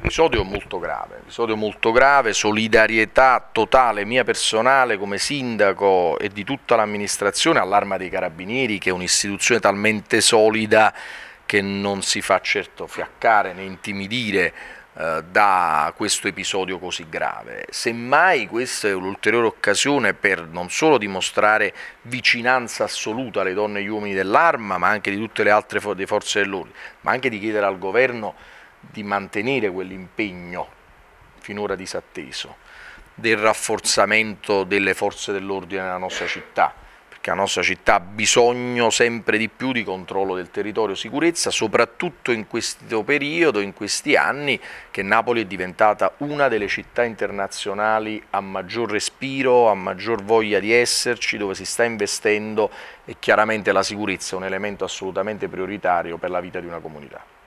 Episodio molto grave, episodio molto grave, solidarietà totale mia personale come sindaco e di tutta l'amministrazione all'Arma dei Carabinieri che è un'istituzione talmente solida che non si fa certo fiaccare né intimidire eh, da questo episodio così grave. Semmai questa è un'ulteriore occasione per non solo dimostrare vicinanza assoluta alle donne e agli uomini dell'arma, ma anche di tutte le altre forze dell'ordine, ma anche di chiedere al governo di mantenere quell'impegno finora disatteso, del rafforzamento delle forze dell'ordine nella nostra città, perché la nostra città ha bisogno sempre di più di controllo del territorio, sicurezza, soprattutto in questo periodo, in questi anni, che Napoli è diventata una delle città internazionali a maggior respiro, a maggior voglia di esserci, dove si sta investendo e chiaramente la sicurezza è un elemento assolutamente prioritario per la vita di una comunità.